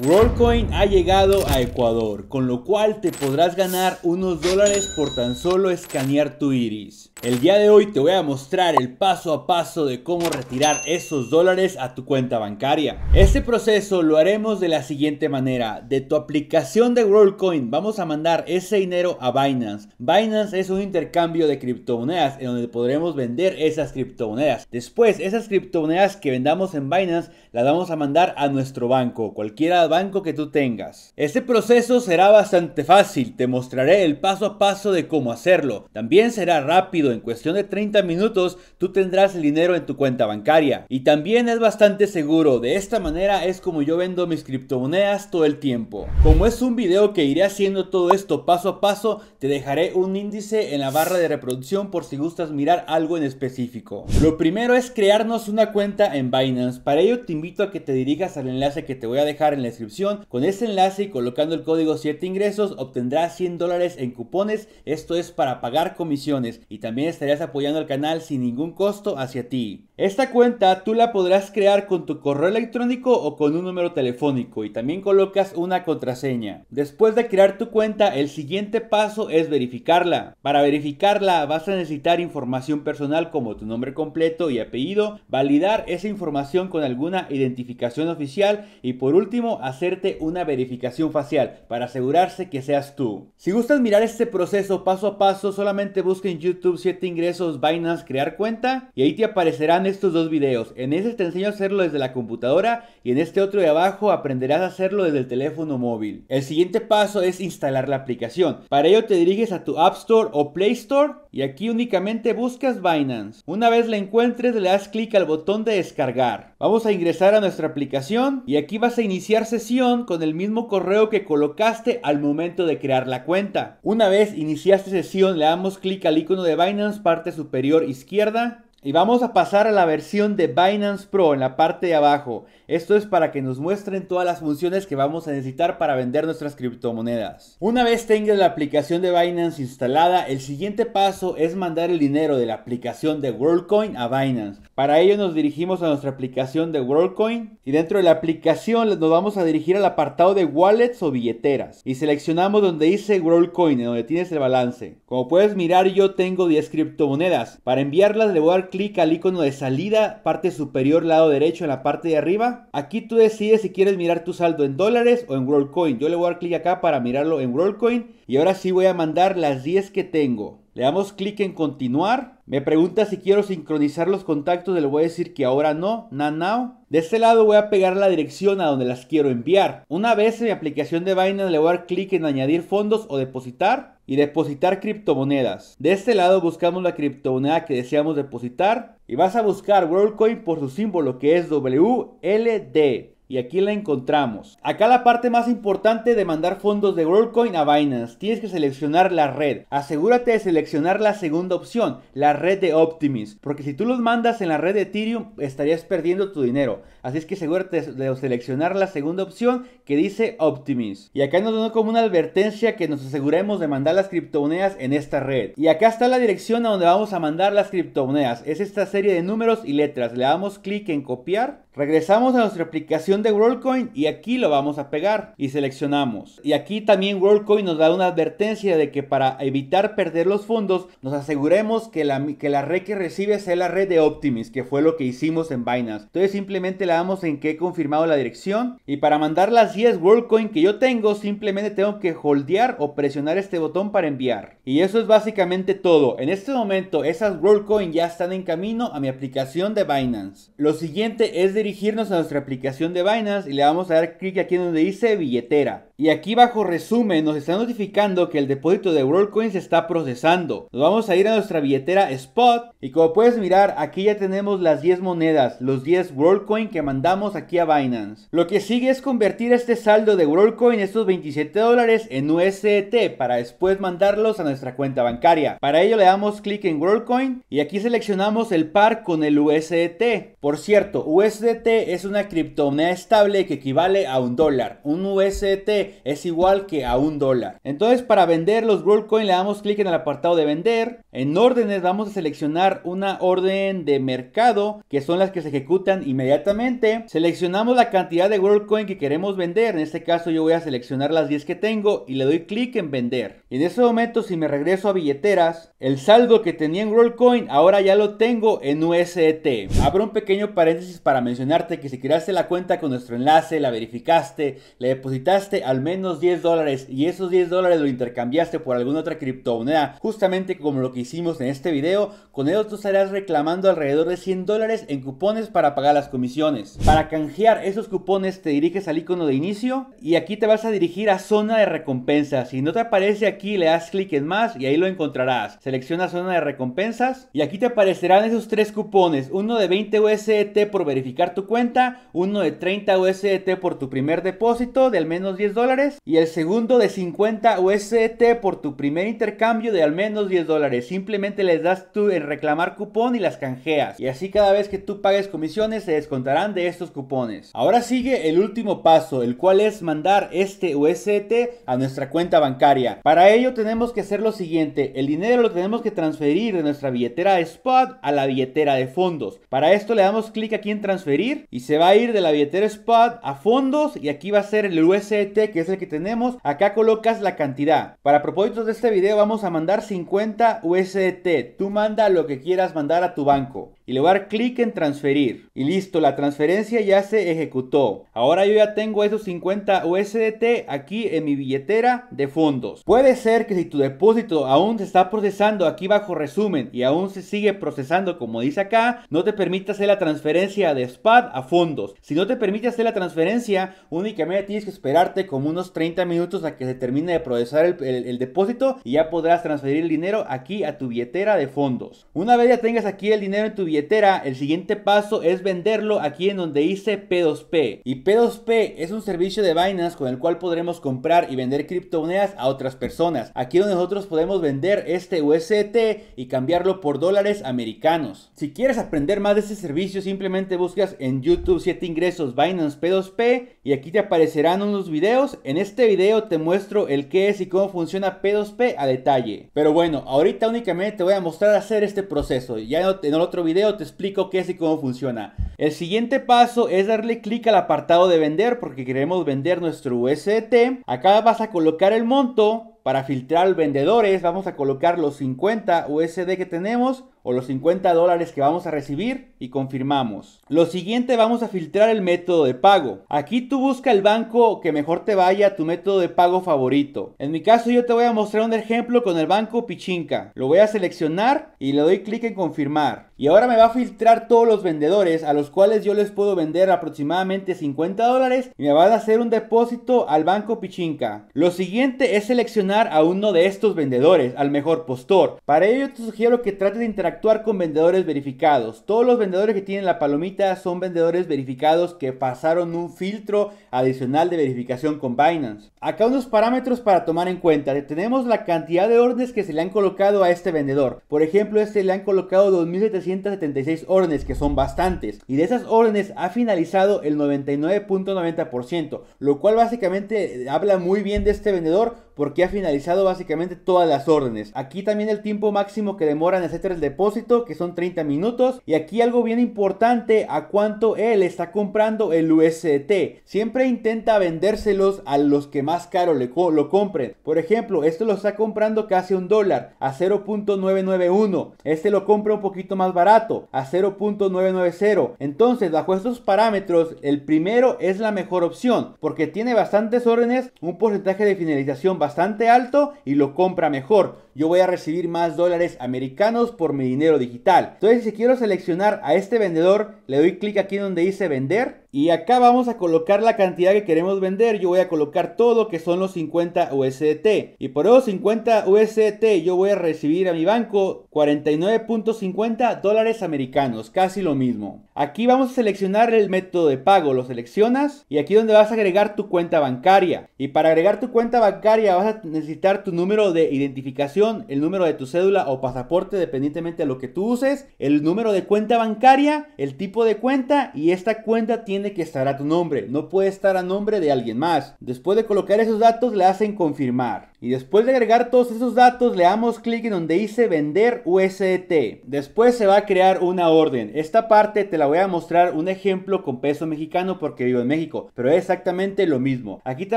WorldCoin ha llegado a Ecuador, con lo cual te podrás ganar unos dólares por tan solo escanear tu iris. El día de hoy te voy a mostrar el paso a paso de cómo retirar esos dólares a tu cuenta bancaria. Este proceso lo haremos de la siguiente manera. De tu aplicación de WorldCoin vamos a mandar ese dinero a Binance. Binance es un intercambio de criptomonedas en donde podremos vender esas criptomonedas. Después, esas criptomonedas que vendamos en Binance las vamos a mandar a nuestro banco, cualquiera banco que tú tengas. Este proceso será bastante fácil, te mostraré el paso a paso de cómo hacerlo. También será rápido, en cuestión de 30 minutos tú tendrás el dinero en tu cuenta bancaria. Y también es bastante seguro, de esta manera es como yo vendo mis criptomonedas todo el tiempo. Como es un vídeo que iré haciendo todo esto paso a paso, te dejaré un índice en la barra de reproducción por si gustas mirar algo en específico. Lo primero es crearnos una cuenta en Binance, para ello te invito a que te dirijas al enlace que te voy a dejar en la descripción. Con este enlace y colocando el código 7 ingresos obtendrás 100 dólares en cupones, esto es para pagar comisiones y también estarías apoyando al canal sin ningún costo hacia ti. Esta cuenta tú la podrás crear con tu correo electrónico o con un número telefónico y también colocas una contraseña. Después de crear tu cuenta, el siguiente paso es verificarla. Para verificarla vas a necesitar información personal como tu nombre completo y apellido, validar esa información con alguna identificación oficial y por último hacerte una verificación facial para asegurarse que seas tú. Si gustas mirar este proceso paso a paso, solamente busca en YouTube 7 ingresos Binance crear cuenta y ahí te aparecerán estos dos videos. En este te enseño a hacerlo desde la computadora y en este otro de abajo aprenderás a hacerlo desde el teléfono móvil. El siguiente paso es instalar la aplicación. Para ello te diriges a tu App Store o Play Store y aquí únicamente buscas Binance. Una vez la encuentres le das clic al botón de descargar. Vamos a ingresar a nuestra aplicación y aquí vas a iniciar sesión con el mismo correo que colocaste al momento de crear la cuenta. Una vez iniciaste sesión le damos clic al icono de Binance parte superior izquierda y vamos a pasar a la versión de Binance Pro en la parte de abajo. Esto es para que nos muestren todas las funciones que vamos a necesitar para vender nuestras criptomonedas. Una vez tengas la aplicación de Binance instalada, el siguiente paso es mandar el dinero de la aplicación de WorldCoin a Binance. Para ello nos dirigimos a nuestra aplicación de WorldCoin y dentro de la aplicación nos vamos a dirigir al apartado de wallets o billeteras y seleccionamos donde dice WorldCoin, en donde tienes el balance. Como puedes mirar yo tengo 10 criptomonedas. Para enviarlas le voy a clic al icono de salida, parte superior lado derecho en la parte de arriba. Aquí tú decides si quieres mirar tu saldo en dólares o en WorldCoin. Yo le voy a dar clic acá para mirarlo en WorldCoin. Y ahora sí voy a mandar las 10 que tengo. Le damos clic en continuar. Me pregunta si quiero sincronizar los contactos. Le voy a decir que ahora no, not now. De este lado voy a pegar la dirección a donde las quiero enviar. Una vez en mi aplicación de Binance le voy a dar clic en añadir fondos o depositar y depositar criptomonedas. De este lado buscamos la criptomoneda que deseamos depositar y vas a buscar WorldCoin por su símbolo que es WLD. Y aquí la encontramos. Acá la parte más importante de mandar fondos de Coin a Binance. Tienes que seleccionar la red. Asegúrate de seleccionar la segunda opción, la red de Optimis. Porque si tú los mandas en la red de Ethereum, estarías perdiendo tu dinero. Así es que asegúrate de seleccionar la segunda opción que dice Optimis. Y acá nos da como una advertencia que nos aseguremos de mandar las criptomonedas en esta red. Y acá está la dirección a donde vamos a mandar las criptomonedas. Es esta serie de números y letras. Le damos clic en copiar Regresamos a nuestra aplicación de WorldCoin y aquí lo vamos a pegar y seleccionamos. Y aquí también WorldCoin nos da una advertencia de que para evitar perder los fondos nos aseguremos que la, que la red que recibe sea la red de Optimist, que fue lo que hicimos en Binance. Entonces simplemente le damos en que he confirmado la dirección y para mandar las 10 WorldCoin que yo tengo simplemente tengo que holdear o presionar este botón para enviar. Y eso es básicamente todo. En este momento esas WorldCoin ya están en camino a mi aplicación de Binance. Lo siguiente es de dirigirnos a nuestra aplicación de vainas y le vamos a dar clic aquí donde dice billetera. Y aquí bajo resumen nos está notificando que el depósito de WorldCoin se está procesando. Nos vamos a ir a nuestra billetera Spot y como puedes mirar aquí ya tenemos las 10 monedas, los 10 WorldCoin que mandamos aquí a Binance. Lo que sigue es convertir este saldo de WorldCoin, estos 27 dólares, en USDT para después mandarlos a nuestra cuenta bancaria. Para ello le damos clic en WorldCoin y aquí seleccionamos el par con el USDT. Por cierto, USDT es una criptomoneda estable que equivale a un dólar. Un USDT es igual que a un dólar. Entonces para vender los Coin le damos clic en el apartado de vender. En órdenes vamos a seleccionar una orden de mercado que son las que se ejecutan inmediatamente. Seleccionamos la cantidad de Coin que queremos vender. En este caso yo voy a seleccionar las 10 que tengo y le doy clic en vender. en ese momento si me regreso a billeteras, el saldo que tenía en Coin ahora ya lo tengo en USDT. Abro un pequeño paréntesis para mencionarte que si creaste la cuenta con nuestro enlace, la verificaste, le depositaste al menos 10 dólares y esos 10 dólares lo intercambiaste por alguna otra criptomoneda, justamente como lo que hicimos en este video, con ellos tú estarás reclamando alrededor de 100 dólares en cupones para pagar las comisiones. Para canjear esos cupones te diriges al icono de inicio y aquí te vas a dirigir a zona de recompensas. Si no te aparece aquí le das clic en más y ahí lo encontrarás. Selecciona zona de recompensas y aquí te aparecerán esos tres cupones, uno de 20 USDT por verificar tu cuenta, uno de 30 USDT por tu primer depósito de al menos 10 dólares y el segundo de 50 USDT por tu primer intercambio de al menos 10 dólares. Simplemente les das tú en reclamar cupón y las canjeas. Y así cada vez que tú pagues comisiones se descontarán de estos cupones. Ahora sigue el último paso, el cual es mandar este USDT a nuestra cuenta bancaria. Para ello tenemos que hacer lo siguiente, el dinero lo tenemos que transferir de nuestra billetera de spot a la billetera de fondos. Para esto le damos clic aquí en transferir y se va a ir de la billetera spot a fondos y aquí va a ser el USDT que es el que tenemos, acá colocas la cantidad. Para propósitos de este video vamos a mandar 50 USDT. Tú manda lo que quieras mandar a tu banco y le voy a dar clic en transferir. Y listo, la transferencia ya se ejecutó. Ahora yo ya tengo esos 50 USDT aquí en mi billetera de fondos. Puede ser que si tu depósito aún se está procesando aquí bajo resumen y aún se sigue procesando como dice acá, no te permite hacer la transferencia de SPAD a fondos. Si no te permite hacer la transferencia, únicamente tienes que esperarte como unos 30 minutos a que se termine de procesar el, depósito y ya podrás transferir el dinero aquí a tu billetera de fondos. Una vez ya tengas aquí el dinero en tu billetera, el siguiente paso es venderlo aquí en donde dice P2P. Y P2P es un servicio de Binance con el cual podremos comprar y vender criptomonedas a otras personas. Aquí donde nosotros podemos vender este USDT y cambiarlo por dólares americanos. Si quieres aprender más de este servicio, simplemente buscas en YouTube 7 ingresos Binance P2P y aquí te aparecerán unos videos. En este video te muestro el qué es y cómo funciona P2P a detalle. Pero bueno, ahorita únicamente te voy a mostrar hacer este proceso. Ya en el otro video te explico qué es y cómo funciona. El siguiente paso es darle clic al apartado de vender porque queremos vender nuestro USDT. Acá vas a colocar el monto. Para filtrar vendedores vamos a colocar los 50 USD que tenemos o los 50 dólares que vamos a recibir y confirmamos. Lo siguiente vamos a filtrar el método de pago. Aquí tú busca el banco que mejor te vaya tu método de pago favorito. En mi caso yo te voy a mostrar un ejemplo con el banco Pichinca. Lo voy a seleccionar y le doy clic en confirmar. Y ahora me va a filtrar todos los vendedores a los cuales yo les puedo vender aproximadamente 50 dólares y me van a hacer un depósito al banco Pichinca. Lo siguiente es seleccionar a uno de estos vendedores, al mejor postor. Para ello te sugiero que trates de interactuar actuar con vendedores verificados. Todos los vendedores que tienen la palomita son vendedores verificados que pasaron un filtro adicional de verificación con Binance. Acá unos parámetros para tomar en cuenta. Tenemos la cantidad de órdenes que se le han colocado a este vendedor. Por ejemplo, este le han colocado 2.776 órdenes, que son bastantes. Y de esas órdenes ha finalizado el 99.90%, lo cual básicamente eh, habla muy bien de este vendedor porque ha finalizado básicamente todas las órdenes. Aquí también el tiempo máximo que demoran etcétera, hacer el depósito que son 30 minutos. Y aquí algo bien importante a cuánto él está comprando el UST Siempre intenta vendérselos a los que más caro le lo compren. Por ejemplo, esto lo está comprando casi un dólar a 0.991. Este lo compra un poquito más barato a 0.990. Entonces, bajo estos parámetros, el primero es la mejor opción porque tiene bastantes órdenes, un porcentaje de finalización bastante alto y lo compra mejor. Yo voy a recibir más dólares americanos por mi dinero digital. Entonces si quiero seleccionar a este vendedor, le doy clic aquí donde dice vender y acá vamos a colocar la cantidad que queremos vender. Yo voy a colocar todo que son los 50 USDT. Y por esos 50 USDT yo voy a recibir a mi banco 49.50 dólares americanos. Casi lo mismo. Aquí vamos a seleccionar el método de pago. Lo seleccionas y aquí donde vas a agregar tu cuenta bancaria. Y para agregar tu cuenta bancaria vas a necesitar tu número de identificación, el número de tu cédula o pasaporte dependientemente de lo que tú uses, el número de cuenta bancaria, el tipo de cuenta y esta cuenta tiene que estará tu nombre, no puede estar a nombre de alguien más. Después de colocar esos datos le hacen confirmar. Y después de agregar todos esos datos, le damos clic en donde dice vender USDT. Después se va a crear una orden. Esta parte te la voy a mostrar un ejemplo con peso mexicano porque vivo en México, pero es exactamente lo mismo. Aquí te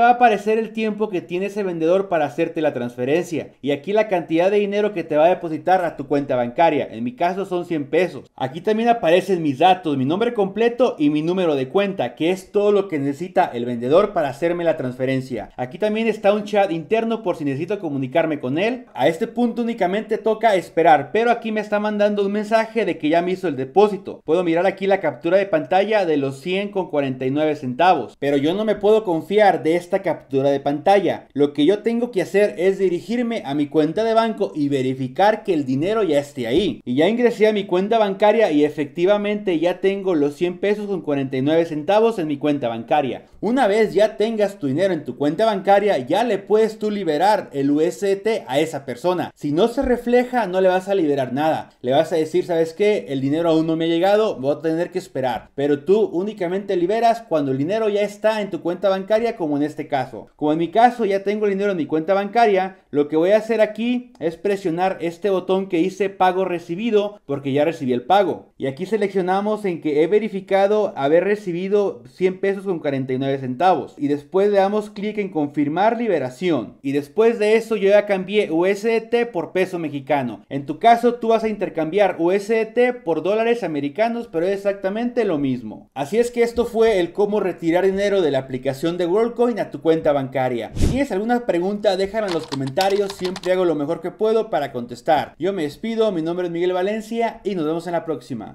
va a aparecer el tiempo que tiene ese vendedor para hacerte la transferencia y aquí la cantidad de dinero que te va a depositar a tu cuenta bancaria. En mi caso son 100 pesos. Aquí también aparecen mis datos, mi nombre completo y mi número de cuenta, que es todo lo que necesita el vendedor para hacerme la transferencia. Aquí también está un chat interno por si necesito comunicarme con él. A este punto únicamente toca esperar, pero aquí me está mandando un mensaje de que ya me hizo el depósito. Puedo mirar aquí la captura de pantalla de los 100 con 49 centavos, pero yo no me puedo confiar de esta captura de pantalla. Lo que yo tengo que hacer es dirigirme a mi cuenta de banco y verificar que el dinero ya esté ahí. Y ya ingresé a mi cuenta bancaria y efectivamente ya tengo los 100 pesos con 49 centavos en mi cuenta bancaria. Una vez ya tengas tu dinero en tu cuenta bancaria, ya le puedes tú liberar el UST a esa persona. Si no se refleja, no le vas a liberar nada. Le vas a decir, ¿sabes que El dinero aún no me ha llegado, voy a tener que esperar. Pero tú únicamente liberas cuando el dinero ya está en tu cuenta bancaria, como en este caso. Como en mi caso ya tengo el dinero en mi cuenta bancaria, lo que voy a hacer aquí es presionar este botón que dice pago recibido, porque ya recibí el pago. Y aquí seleccionamos en que he verificado haber recibido 100 pesos con 49 centavos. Y después le damos clic en confirmar liberación. Y después Después de eso yo ya cambié USDT por peso mexicano. En tu caso tú vas a intercambiar USDT por dólares americanos, pero es exactamente lo mismo. Así es que esto fue el cómo retirar dinero de la aplicación de WorldCoin a tu cuenta bancaria. Si tienes alguna pregunta, déjala en los comentarios, siempre hago lo mejor que puedo para contestar. Yo me despido, mi nombre es Miguel Valencia y nos vemos en la próxima.